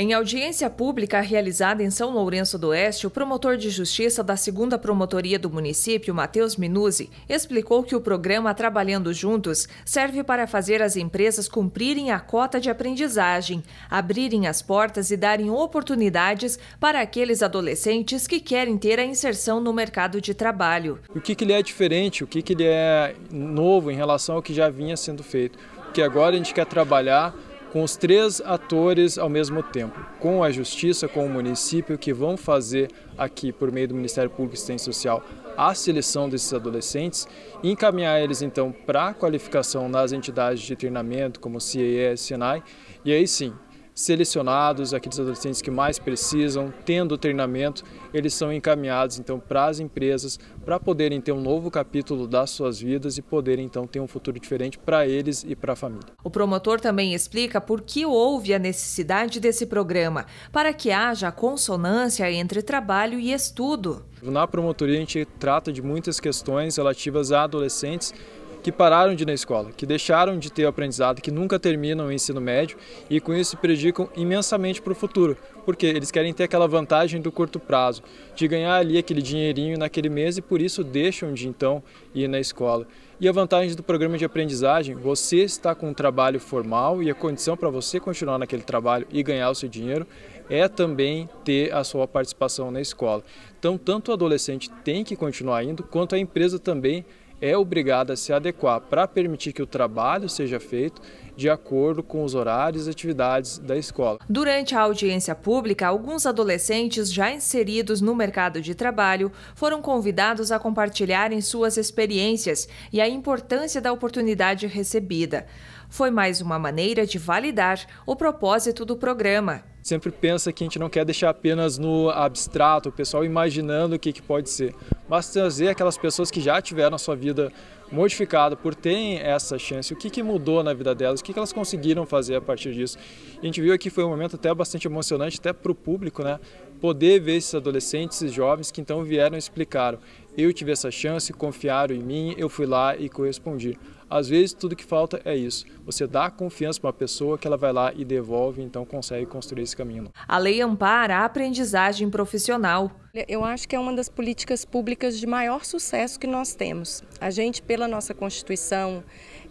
Em audiência pública realizada em São Lourenço do Oeste, o promotor de justiça da segunda promotoria do município, Matheus Minuzi, explicou que o programa Trabalhando Juntos serve para fazer as empresas cumprirem a cota de aprendizagem, abrirem as portas e darem oportunidades para aqueles adolescentes que querem ter a inserção no mercado de trabalho. O que, que ele é diferente, o que, que ele é novo em relação ao que já vinha sendo feito? Porque agora a gente quer trabalhar com os três atores ao mesmo tempo, com a Justiça, com o município, que vão fazer aqui, por meio do Ministério Público e Assistência Social, a seleção desses adolescentes, encaminhar eles então para a qualificação nas entidades de treinamento, como o CIE, SENAI, e aí sim, selecionados, aqueles adolescentes que mais precisam, tendo treinamento, eles são encaminhados então para as empresas para poderem ter um novo capítulo das suas vidas e poderem então ter um futuro diferente para eles e para a família. O promotor também explica por que houve a necessidade desse programa, para que haja consonância entre trabalho e estudo. Na promotoria a gente trata de muitas questões relativas a adolescentes que pararam de ir na escola, que deixaram de ter o aprendizado, que nunca terminam o ensino médio e com isso se prejudicam imensamente para o futuro, porque eles querem ter aquela vantagem do curto prazo, de ganhar ali aquele dinheirinho naquele mês e por isso deixam de então ir na escola. E a vantagem do programa de aprendizagem, você está com um trabalho formal e a condição para você continuar naquele trabalho e ganhar o seu dinheiro é também ter a sua participação na escola. Então, tanto o adolescente tem que continuar indo, quanto a empresa também é obrigada a se adequar para permitir que o trabalho seja feito de acordo com os horários e atividades da escola. Durante a audiência pública, alguns adolescentes já inseridos no mercado de trabalho foram convidados a compartilharem suas experiências e a importância da oportunidade recebida. Foi mais uma maneira de validar o propósito do programa, sempre pensa que a gente não quer deixar apenas no abstrato, o pessoal imaginando o que, que pode ser mas trazer aquelas pessoas que já tiveram a sua vida modificada por terem essa chance, o que, que mudou na vida delas, o que, que elas conseguiram fazer a partir disso. A gente viu aqui foi um momento até bastante emocionante, até para o público, né? Poder ver esses adolescentes e jovens que então vieram e explicaram. Eu tive essa chance, confiaram em mim, eu fui lá e correspondi. Às vezes, tudo que falta é isso. Você dá confiança para uma pessoa que ela vai lá e devolve, então consegue construir esse caminho. A lei ampara a aprendizagem profissional. Eu acho que é uma das políticas públicas de maior sucesso que nós temos. A gente, pela nossa Constituição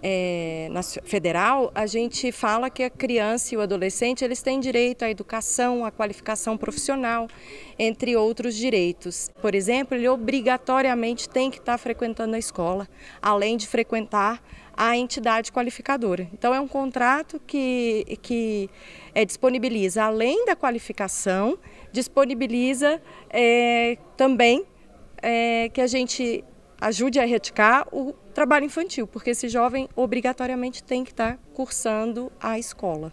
é, federal, a gente fala que a criança e o adolescente eles têm direito à educação, à qualificação profissional, entre outros direitos. Por exemplo, ele obrigatoriamente tem que estar tá frequentando a escola, além de frequentar à entidade qualificadora. Então, é um contrato que, que é, disponibiliza, além da qualificação, disponibiliza é, também é, que a gente ajude a erradicar o trabalho infantil, porque esse jovem obrigatoriamente tem que estar cursando a escola.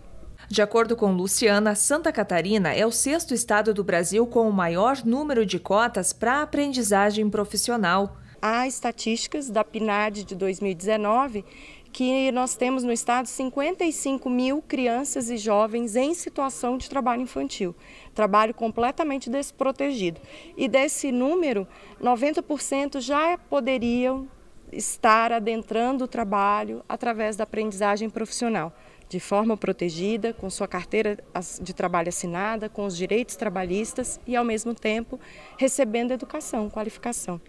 De acordo com Luciana, Santa Catarina é o sexto estado do Brasil com o maior número de cotas para aprendizagem profissional há estatísticas da PNAD de 2019 que nós temos no estado 55 mil crianças e jovens em situação de trabalho infantil, trabalho completamente desprotegido. E desse número, 90% já poderiam estar adentrando o trabalho através da aprendizagem profissional de forma protegida, com sua carteira de trabalho assinada, com os direitos trabalhistas e, ao mesmo tempo, recebendo educação, qualificação.